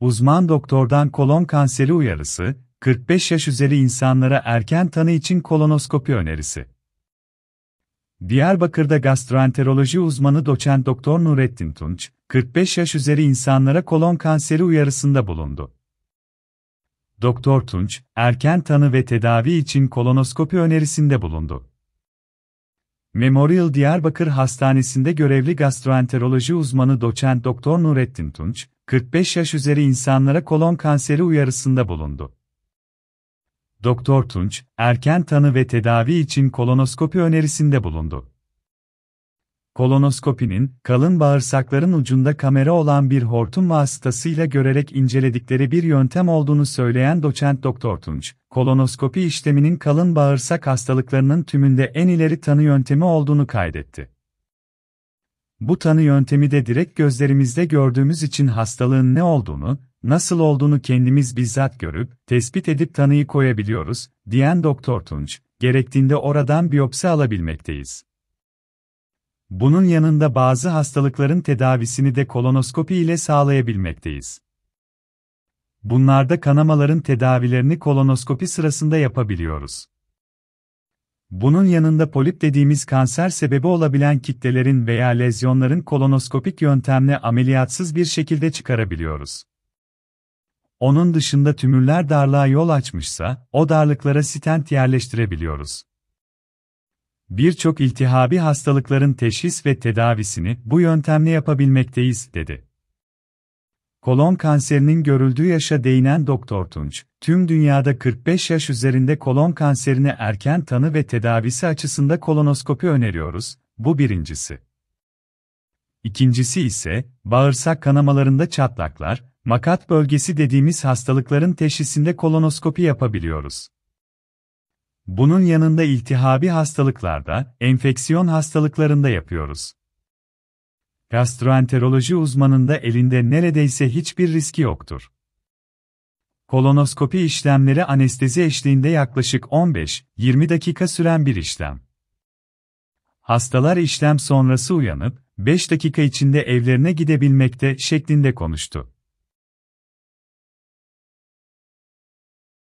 Uzman doktordan kolon kanseri uyarısı, 45 yaş üzeri insanlara erken tanı için kolonoskopi önerisi. Diyarbakır'da gastroenteroloji uzmanı doçent doktor Nurettin Tunç, 45 yaş üzeri insanlara kolon kanseri uyarısında bulundu. Doktor Tunç, erken tanı ve tedavi için kolonoskopi önerisinde bulundu. Memorial Diyarbakır Hastanesi'nde görevli gastroenteroloji uzmanı doçent doktor Nurettin Tunç, 45 yaş üzeri insanlara kolon kanseri uyarısında bulundu. Doktor Tunç, erken tanı ve tedavi için kolonoskopi önerisinde bulundu. Kolonoskopinin, kalın bağırsakların ucunda kamera olan bir hortum vasıtasıyla görerek inceledikleri bir yöntem olduğunu söyleyen doçent Doktor Tunç, kolonoskopi işleminin kalın bağırsak hastalıklarının tümünde en ileri tanı yöntemi olduğunu kaydetti. Bu tanı yöntemi de direkt gözlerimizde gördüğümüz için hastalığın ne olduğunu, nasıl olduğunu kendimiz bizzat görüp, tespit edip tanıyı koyabiliyoruz, diyen Doktor Tunç, gerektiğinde oradan biyopsi alabilmekteyiz. Bunun yanında bazı hastalıkların tedavisini de kolonoskopi ile sağlayabilmekteyiz. Bunlarda kanamaların tedavilerini kolonoskopi sırasında yapabiliyoruz. Bunun yanında polip dediğimiz kanser sebebi olabilen kitlelerin veya lezyonların kolonoskopik yöntemle ameliyatsız bir şekilde çıkarabiliyoruz. Onun dışında tümürler darlığa yol açmışsa, o darlıklara stent yerleştirebiliyoruz. Birçok iltihabi hastalıkların teşhis ve tedavisini bu yöntemle yapabilmekteyiz, dedi. Kolon kanserinin görüldüğü yaşa değinen Doktor Tunç, tüm dünyada 45 yaş üzerinde kolon kanserini erken tanı ve tedavisi açısında kolonoskopi öneriyoruz, bu birincisi. İkincisi ise, bağırsak kanamalarında çatlaklar, makat bölgesi dediğimiz hastalıkların teşhisinde kolonoskopi yapabiliyoruz. Bunun yanında iltihabi hastalıklarda, enfeksiyon hastalıklarında yapıyoruz. Gastroenteroloji uzmanında elinde neredeyse hiçbir riski yoktur. Kolonoskopi işlemleri anestezi eşliğinde yaklaşık 15-20 dakika süren bir işlem. Hastalar işlem sonrası uyanıp 5 dakika içinde evlerine gidebilmekte şeklinde konuştu.